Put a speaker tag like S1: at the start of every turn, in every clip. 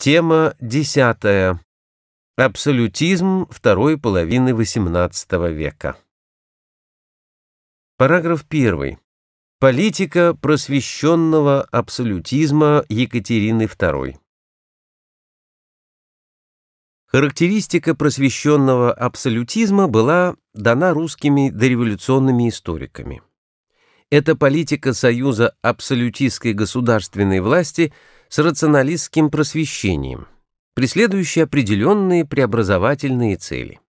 S1: Тема 10. Абсолютизм второй половины XVIII века. Параграф 1. Политика просвещенного абсолютизма Екатерины II. Характеристика просвещенного абсолютизма была дана русскими дореволюционными историками. Эта политика союза абсолютистской государственной власти – с рационалистским просвещением, преследующий определенные преобразовательные цели.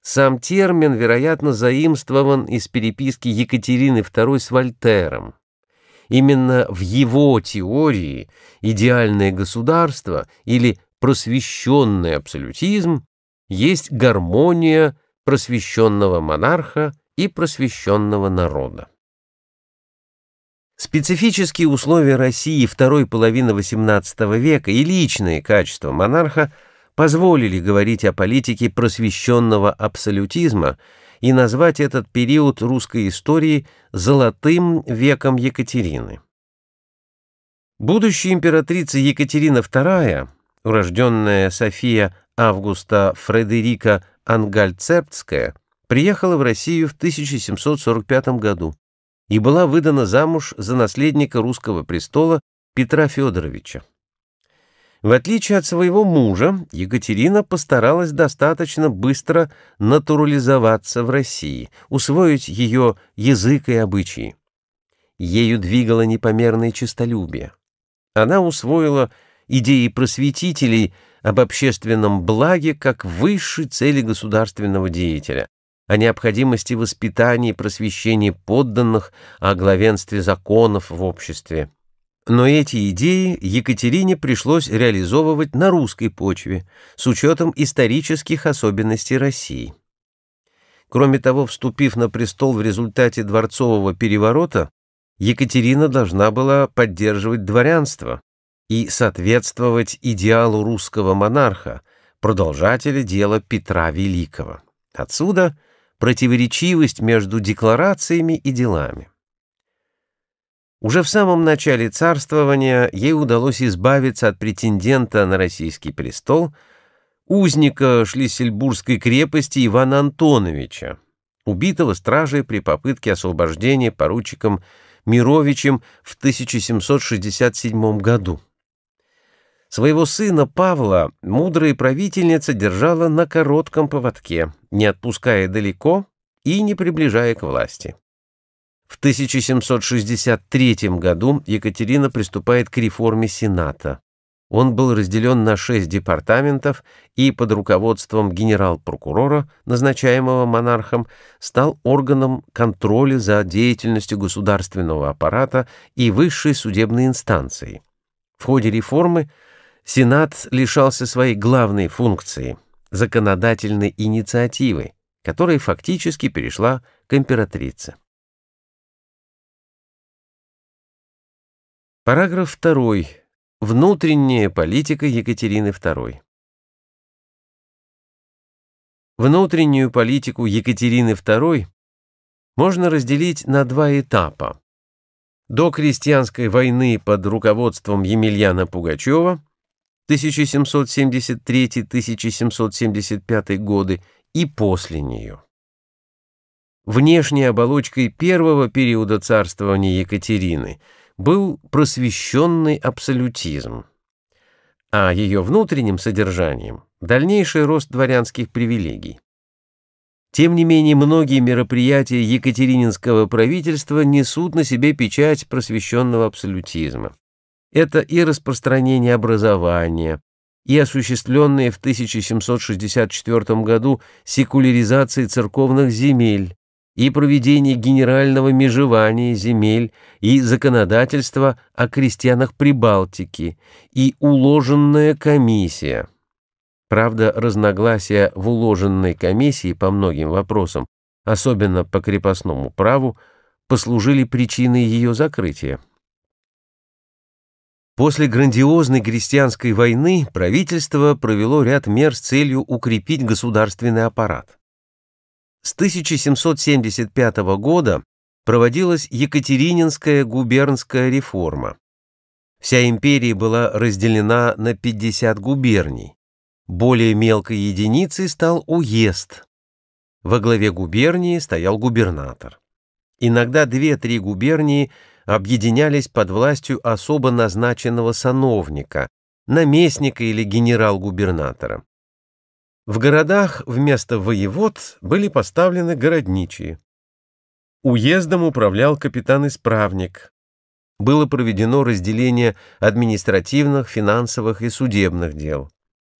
S1: Сам термин, вероятно, заимствован из переписки Екатерины II с Вольтером. Именно в его теории идеальное государство или просвещенный абсолютизм есть гармония просвещенного монарха и просвещенного народа. Специфические условия России второй половины XVIII века и личные качества монарха позволили говорить о политике просвещенного абсолютизма и назвать этот период русской истории «золотым веком Екатерины». Будущая императрица Екатерина II, урожденная София Августа Фредерика Ангальцербская, приехала в Россию в 1745 году и была выдана замуж за наследника русского престола Петра Федоровича. В отличие от своего мужа, Екатерина постаралась достаточно быстро натурализоваться в России, усвоить ее язык и обычаи. Ею двигало непомерное честолюбие. Она усвоила идеи просветителей об общественном благе как высшей цели государственного деятеля, о необходимости воспитания и просвещения подданных, о главенстве законов в обществе. Но эти идеи Екатерине пришлось реализовывать на русской почве с учетом исторических особенностей России. Кроме того, вступив на престол в результате дворцового переворота, Екатерина должна была поддерживать дворянство и соответствовать идеалу русского монарха, продолжателя дела Петра Великого. Отсюда – противоречивость между декларациями и делами. Уже в самом начале царствования ей удалось избавиться от претендента на российский престол, узника Шлиссельбургской крепости Ивана Антоновича, убитого стражей при попытке освобождения поручиком Мировичем в 1767 году. Своего сына Павла мудрая правительница держала на коротком поводке, не отпуская далеко и не приближая к власти. В 1763 году Екатерина приступает к реформе Сената. Он был разделен на шесть департаментов и под руководством генерал-прокурора, назначаемого монархом, стал органом контроля за деятельностью государственного аппарата и высшей судебной инстанции. В ходе реформы Сенат лишался своей главной функции — законодательной инициативы, которая фактически перешла к императрице. Параграф 2. Внутренняя политика Екатерины II. Внутреннюю политику Екатерины II можно разделить на два этапа. До крестьянской войны под руководством Емельяна Пугачева 1773-1775 годы и после нее. Внешней оболочкой первого периода царствования Екатерины был просвещенный абсолютизм, а ее внутренним содержанием – дальнейший рост дворянских привилегий. Тем не менее, многие мероприятия екатерининского правительства несут на себе печать просвещенного абсолютизма. Это и распространение образования, и осуществленные в 1764 году секуляризации церковных земель, и проведение генерального межевания земель и законодательство о крестьянах Прибалтики и уложенная комиссия. Правда, разногласия в уложенной комиссии по многим вопросам, особенно по крепостному праву, послужили причиной ее закрытия. После грандиозной крестьянской войны правительство провело ряд мер с целью укрепить государственный аппарат. С 1775 года проводилась Екатерининская губернская реформа. Вся империя была разделена на 50 губерний. Более мелкой единицей стал уезд. Во главе губернии стоял губернатор. Иногда две-три губернии – объединялись под властью особо назначенного сановника, наместника или генерал-губернатора. В городах вместо воевод были поставлены городничие. Уездом управлял капитан-исправник. Было проведено разделение административных, финансовых и судебных дел.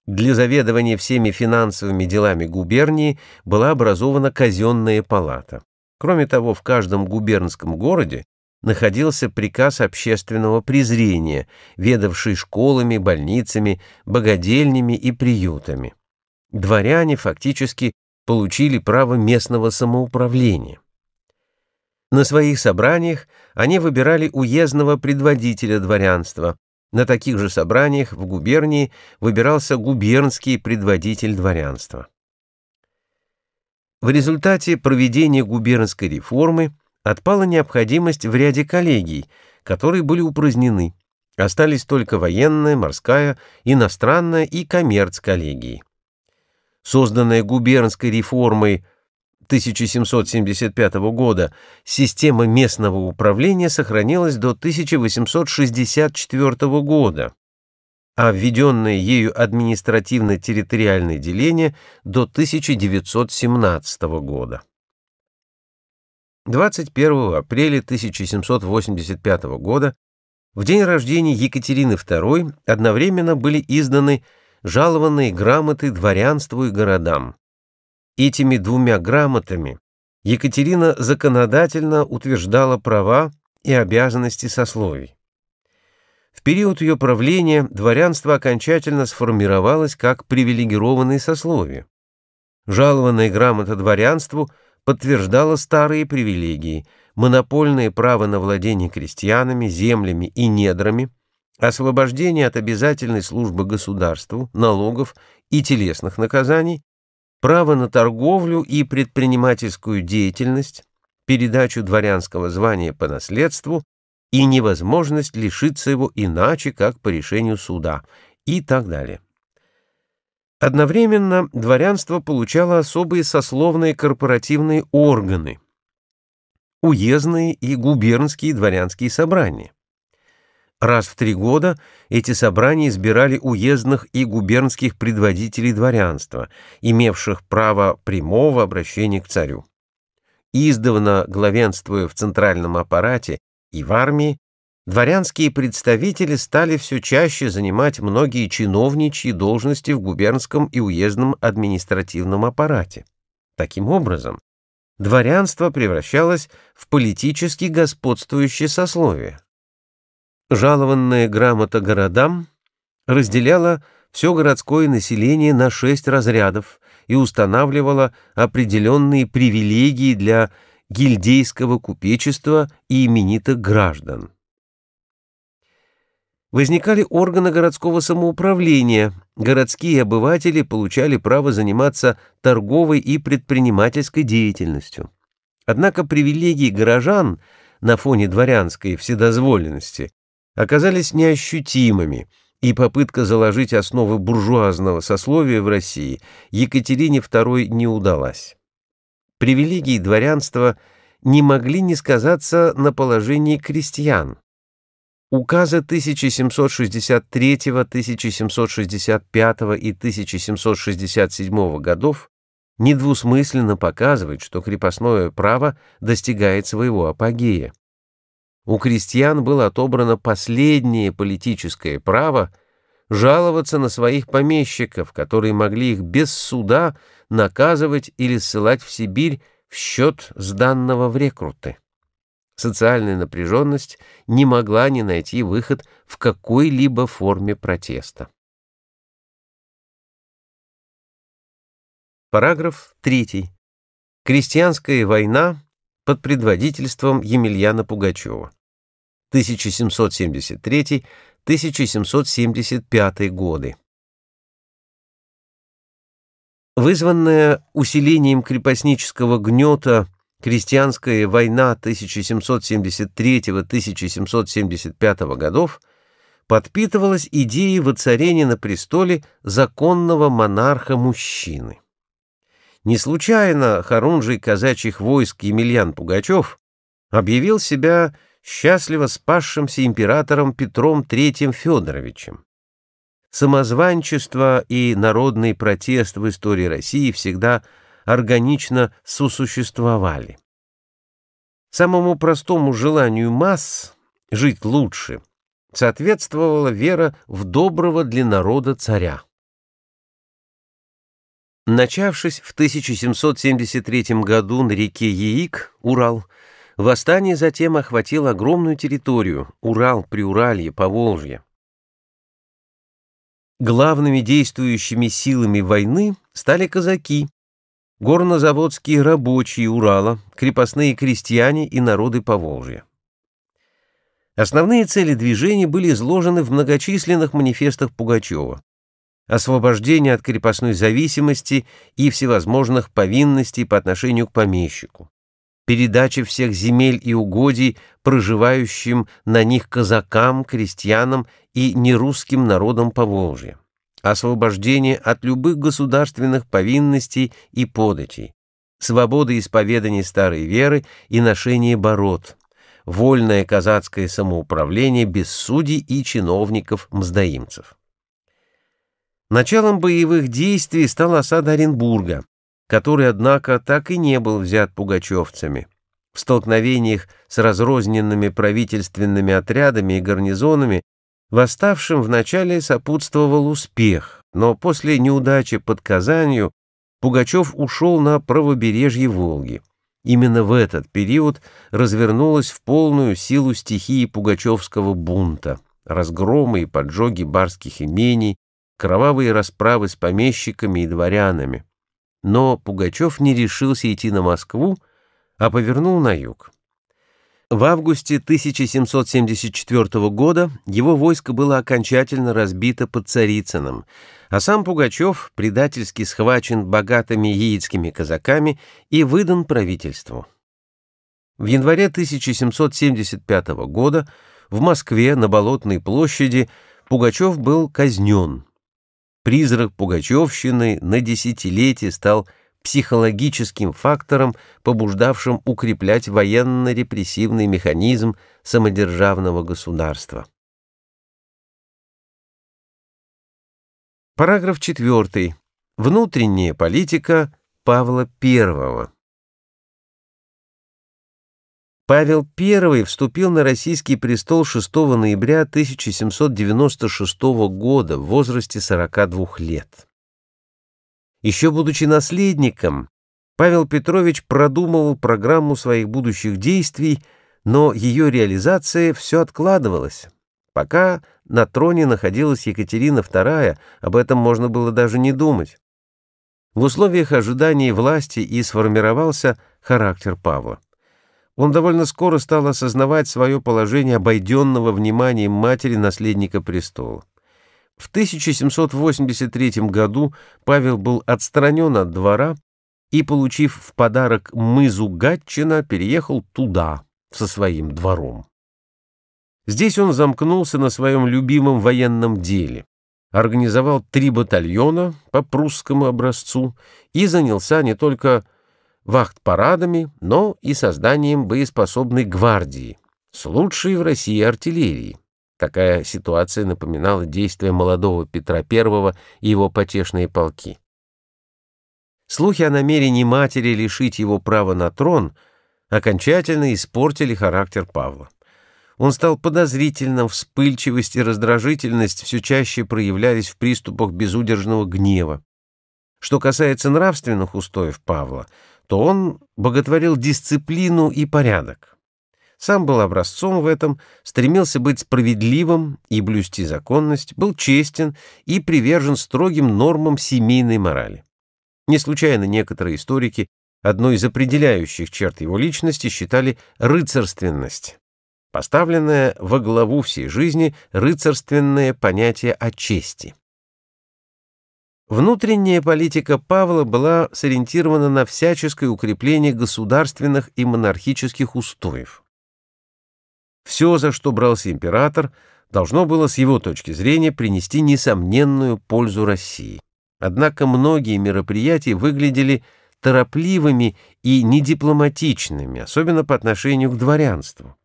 S1: Для заведования всеми финансовыми делами губернии была образована казенная палата. Кроме того, в каждом губернском городе находился приказ общественного презрения, ведавший школами, больницами, богадельнями и приютами. Дворяне фактически получили право местного самоуправления. На своих собраниях они выбирали уездного предводителя дворянства. На таких же собраниях в губернии выбирался губернский предводитель дворянства. В результате проведения губернской реформы Отпала необходимость в ряде коллегий, которые были упразднены. Остались только военная, морская, иностранная и коммерц-коллегии. Созданная губернской реформой 1775 года система местного управления сохранилась до 1864 года, а введенное ею административно-территориальное деление до 1917 года. 21 апреля 1785 года, в день рождения Екатерины II, одновременно были изданы жалованные грамоты дворянству и городам. Этими двумя грамотами Екатерина законодательно утверждала права и обязанности сословий. В период ее правления дворянство окончательно сформировалось как привилегированные сословия. Жалованная грамота дворянству – подтверждала старые привилегии, монопольное право на владение крестьянами, землями и недрами, освобождение от обязательной службы государству, налогов и телесных наказаний, право на торговлю и предпринимательскую деятельность, передачу дворянского звания по наследству и невозможность лишиться его иначе, как по решению суда, и так далее. Одновременно дворянство получало особые сословные корпоративные органы, уездные и губернские дворянские собрания. Раз в три года эти собрания избирали уездных и губернских предводителей дворянства, имевших право прямого обращения к царю. Издавна главенствуя в центральном аппарате и в армии, дворянские представители стали все чаще занимать многие чиновничьи должности в губернском и уездном административном аппарате. Таким образом, дворянство превращалось в политически господствующее сословие. Жалованная грамота городам разделяла все городское население на шесть разрядов и устанавливала определенные привилегии для гильдейского купечества и именитых граждан возникали органы городского самоуправления. Городские обыватели получали право заниматься торговой и предпринимательской деятельностью. Однако привилегии горожан на фоне дворянской вседозволенности оказались неощутимыми, и попытка заложить основы буржуазного сословия в России Екатерине II не удалась. Привилегии дворянства не могли не сказаться на положении крестьян. Указы 1763, 1765 и 1767 годов недвусмысленно показывают, что крепостное право достигает своего апогея. У крестьян было отобрано последнее политическое право жаловаться на своих помещиков, которые могли их без суда наказывать или ссылать в Сибирь в счет сданного в рекруты социальная напряженность не могла не найти выход в какой-либо форме протеста. Параграф 3. Крестьянская война под предводительством Емельяна Пугачева. 1773-1775 годы. Вызванная усилением крепостнического гнета крестьянская война 1773-1775 годов подпитывалась идеей воцарения на престоле законного монарха-мужчины. Не случайно хорунжий казачьих войск Емельян Пугачев объявил себя счастливо спасшимся императором Петром III Федоровичем. Самозванчество и народный протест в истории России всегда – органично сосуществовали. Самому простому желанию масс жить лучше соответствовала вера в доброго для народа царя. Начавшись в 1773 году на реке Яик, Урал, восстание затем охватило огромную территорию Урал, Приуралье, Поволжье. Главными действующими силами войны стали казаки, горнозаводские рабочие Урала, крепостные крестьяне и народы Поволжья. Основные цели движения были изложены в многочисленных манифестах Пугачева. Освобождение от крепостной зависимости и всевозможных повинностей по отношению к помещику. Передача всех земель и угодий проживающим на них казакам, крестьянам и нерусским народам Поволжья освобождение от любых государственных повинностей и податей, свобода исповедания старой веры и ношение бород, вольное казацкое самоуправление без судей и чиновников-мздоимцев. Началом боевых действий стала осада Оренбурга, который, однако, так и не был взят пугачевцами. В столкновениях с разрозненными правительственными отрядами и гарнизонами Восставшим вначале сопутствовал успех, но после неудачи под Казанью Пугачев ушел на правобережье Волги. Именно в этот период развернулась в полную силу стихии пугачевского бунта, разгромы и поджоги барских имений, кровавые расправы с помещиками и дворянами. Но Пугачев не решился идти на Москву, а повернул на юг. В августе 1774 года его войско было окончательно разбито под Царицыном, а сам Пугачев предательски схвачен богатыми яицкими казаками и выдан правительству. В январе 1775 года в Москве на Болотной площади Пугачев был казнен. Призрак Пугачевщины на десятилетие стал психологическим фактором, побуждавшим укреплять военно-репрессивный механизм самодержавного государства. Параграф 4. Внутренняя политика Павла I. Павел I вступил на российский престол 6 ноября 1796 года в возрасте 42 лет. Еще будучи наследником, Павел Петрович продумывал программу своих будущих действий, но ее реализация все откладывалась. Пока на троне находилась Екатерина II, об этом можно было даже не думать. В условиях ожидания власти и сформировался характер Павла. Он довольно скоро стал осознавать свое положение обойденного вниманием матери наследника престола. В 1783 году Павел был отстранен от двора и, получив в подарок мызу Гатчина, переехал туда, со своим двором. Здесь он замкнулся на своем любимом военном деле, организовал три батальона по прусскому образцу и занялся не только вахт-парадами, но и созданием боеспособной гвардии, с лучшей в России артиллерией. Такая ситуация напоминала действия молодого Петра I и его потешные полки. Слухи о намерении матери лишить его права на трон окончательно испортили характер Павла. Он стал подозрительным, вспыльчивость и раздражительность все чаще проявлялись в приступах безудержного гнева. Что касается нравственных устоев Павла, то он боготворил дисциплину и порядок. Сам был образцом в этом, стремился быть справедливым и блюсти законность, был честен и привержен строгим нормам семейной морали. Не случайно некоторые историки одной из определяющих черт его личности считали рыцарственность. Поставленное во главу всей жизни рыцарственное понятие о чести. Внутренняя политика Павла была сориентирована на всяческое укрепление государственных и монархических устоев. Все, за что брался император, должно было с его точки зрения принести несомненную пользу России. Однако многие мероприятия выглядели торопливыми и недипломатичными, особенно по отношению к дворянству.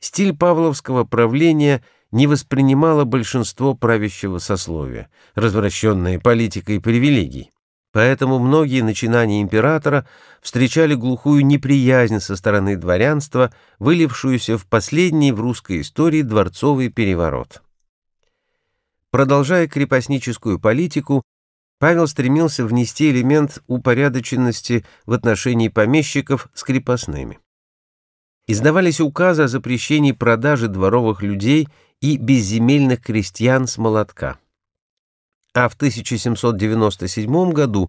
S1: Стиль павловского правления не воспринимало большинство правящего сословия, развращенное политикой привилегий. Поэтому многие начинания императора встречали глухую неприязнь со стороны дворянства, вылившуюся в последний в русской истории дворцовый переворот. Продолжая крепостническую политику, Павел стремился внести элемент упорядоченности в отношении помещиков с крепостными. Издавались указы о запрещении продажи дворовых людей и безземельных крестьян с молотка а в 1797 году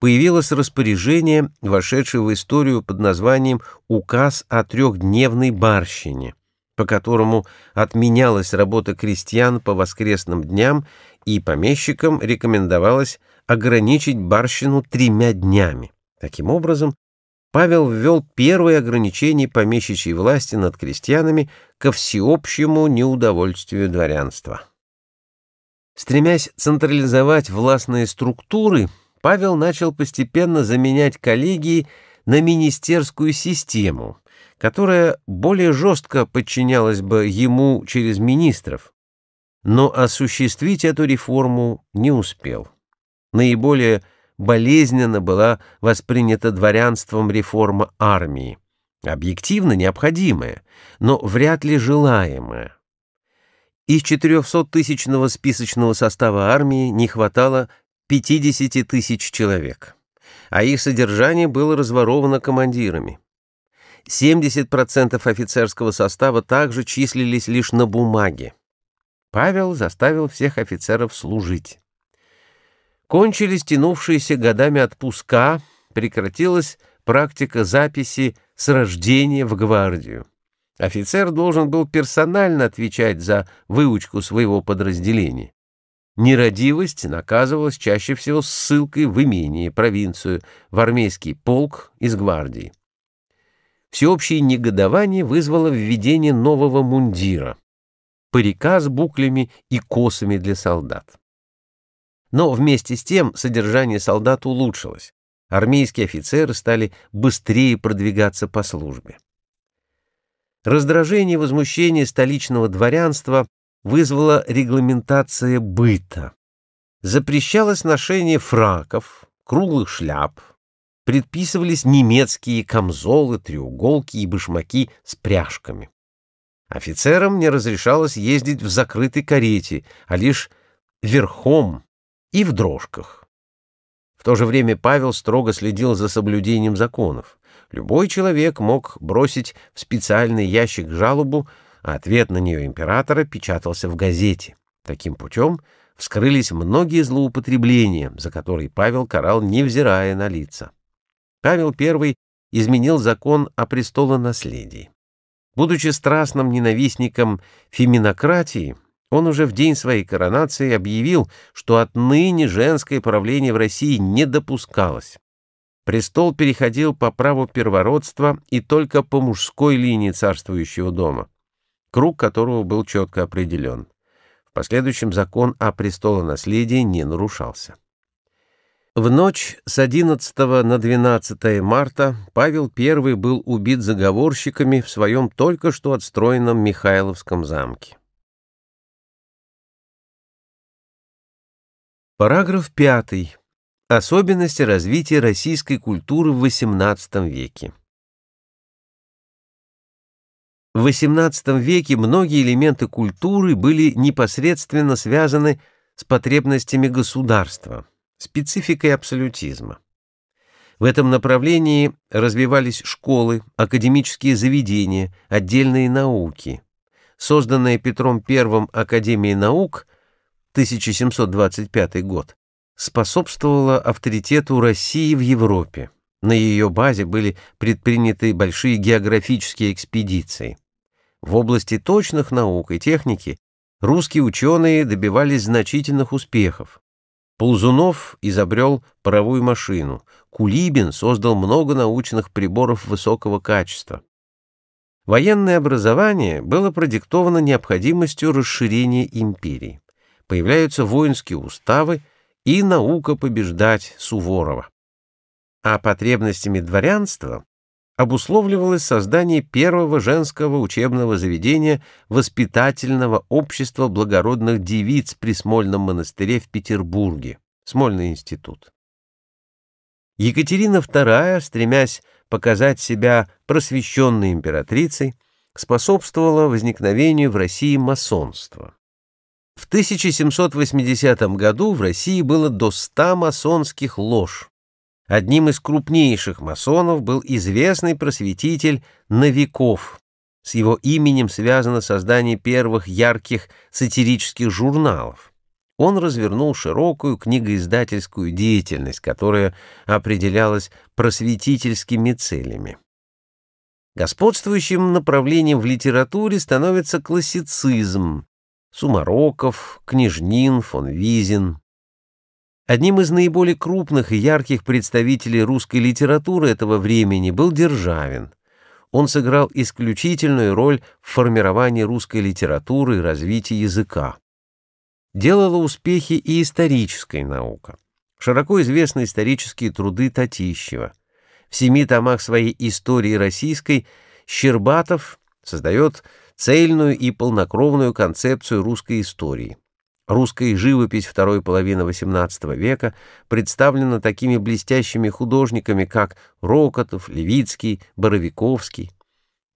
S1: появилось распоряжение, вошедшее в историю под названием «Указ о трехдневной барщине», по которому отменялась работа крестьян по воскресным дням и помещикам рекомендовалось ограничить барщину тремя днями. Таким образом, Павел ввел первые ограничения помещичьей власти над крестьянами ко всеобщему неудовольствию дворянства. Стремясь централизовать властные структуры, Павел начал постепенно заменять коллегии на министерскую систему, которая более жестко подчинялась бы ему через министров. Но осуществить эту реформу не успел. Наиболее болезненно была воспринята дворянством реформа армии, объективно необходимая, но вряд ли желаемая. Из 400-тысячного списочного состава армии не хватало 50 тысяч человек, а их содержание было разворовано командирами. 70% офицерского состава также числились лишь на бумаге. Павел заставил всех офицеров служить. Кончились тянувшиеся годами отпуска, прекратилась практика записи с рождения в гвардию. Офицер должен был персонально отвечать за выучку своего подразделения. Нерадивость наказывалась чаще всего ссылкой в имение, провинцию, в армейский полк из гвардии. Всеобщее негодование вызвало введение нового мундира, парика с буклями и косами для солдат. Но вместе с тем содержание солдат улучшилось. Армейские офицеры стали быстрее продвигаться по службе. Раздражение и возмущение столичного дворянства вызвала регламентация быта. Запрещалось ношение фраков, круглых шляп, предписывались немецкие камзолы, треуголки и башмаки с пряжками. Офицерам не разрешалось ездить в закрытой карете, а лишь верхом и в дрожках. В то же время Павел строго следил за соблюдением законов любой человек мог бросить в специальный ящик жалобу, а ответ на нее императора печатался в газете. Таким путем вскрылись многие злоупотребления, за которые Павел карал, невзирая на лица. Павел I изменил закон о престолонаследии. Будучи страстным ненавистником феминократии, он уже в день своей коронации объявил, что отныне женское правление в России не допускалось. Престол переходил по праву первородства и только по мужской линии царствующего дома, круг которого был четко определен. В последующем закон о престолонаследии не нарушался. В ночь с 11 на 12 марта Павел I был убит заговорщиками в своем только что отстроенном Михайловском замке. Параграф 5. Особенности развития российской культуры в XVIII веке. В XVIII веке многие элементы культуры были непосредственно связаны с потребностями государства, спецификой абсолютизма. В этом направлении развивались школы, академические заведения, отдельные науки. Созданная Петром I Академией наук 1725 год способствовала авторитету России в Европе. На ее базе были предприняты большие географические экспедиции. В области точных наук и техники русские ученые добивались значительных успехов. Ползунов изобрел паровую машину, Кулибин создал много научных приборов высокого качества. Военное образование было продиктовано необходимостью расширения империи. Появляются воинские уставы, и наука побеждать Суворова. А потребностями дворянства обусловливалось создание первого женского учебного заведения воспитательного общества благородных девиц при Смольном монастыре в Петербурге, Смольный институт. Екатерина II, стремясь показать себя просвещенной императрицей, способствовала возникновению в России масонства. В 1780 году в России было до 100 масонских лож. Одним из крупнейших масонов был известный просветитель Новиков. С его именем связано создание первых ярких сатирических журналов. Он развернул широкую книгоиздательскую деятельность, которая определялась просветительскими целями. Господствующим направлением в литературе становится классицизм, Сумароков, Княжнин, фон Визин. Одним из наиболее крупных и ярких представителей русской литературы этого времени был Державин. Он сыграл исключительную роль в формировании русской литературы и развитии языка. Делала успехи и историческая наука. Широко известны исторические труды Татищева. В семи томах своей истории российской Щербатов создает цельную и полнокровную концепцию русской истории. Русская живопись второй половины XVIII века представлена такими блестящими художниками, как Рокотов, Левицкий, Боровиковский.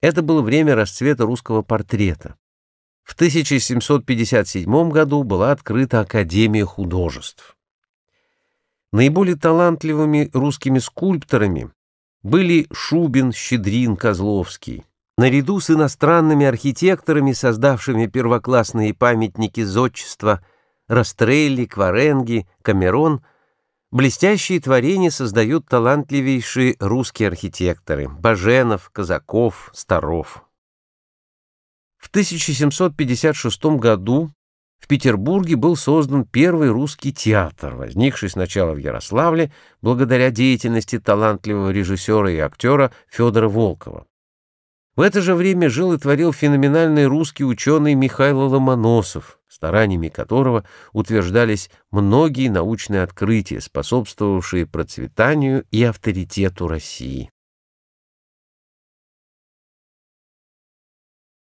S1: Это было время расцвета русского портрета. В 1757 году была открыта Академия художеств. Наиболее талантливыми русскими скульпторами были Шубин, Щедрин, Козловский наряду с иностранными архитекторами, создавшими первоклассные памятники зодчества Растрелли, Кваренги, Камерон, блестящие творения создают талантливейшие русские архитекторы Баженов, Казаков, Старов. В 1756 году в Петербурге был создан первый русский театр, возникший сначала в Ярославле благодаря деятельности талантливого режиссера и актера Федора Волкова. В это же время жил и творил феноменальный русский ученый Михаил Ломоносов, стараниями которого утверждались многие научные открытия, способствовавшие процветанию и авторитету России.